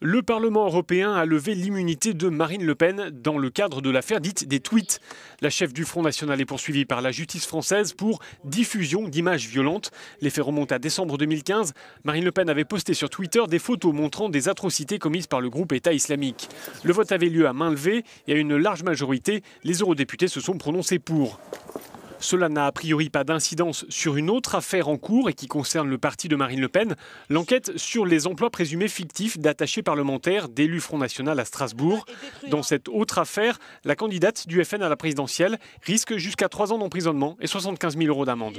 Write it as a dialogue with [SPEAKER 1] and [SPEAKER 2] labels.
[SPEAKER 1] Le Parlement européen a levé l'immunité de Marine Le Pen dans le cadre de l'affaire dite des tweets. La chef du Front National est poursuivie par la justice française pour diffusion d'images violentes. L'effet remonte à décembre 2015. Marine Le Pen avait posté sur Twitter des photos montrant des atrocités commises par le groupe État islamique. Le vote avait lieu à main levée et à une large majorité, les eurodéputés se sont prononcés pour. Cela n'a a priori pas d'incidence sur une autre affaire en cours et qui concerne le parti de Marine Le Pen, l'enquête sur les emplois présumés fictifs d'attachés parlementaires d'élus Front National à Strasbourg. Dans cette autre affaire, la candidate du FN à la présidentielle risque jusqu'à 3 ans d'emprisonnement et 75 000 euros d'amende.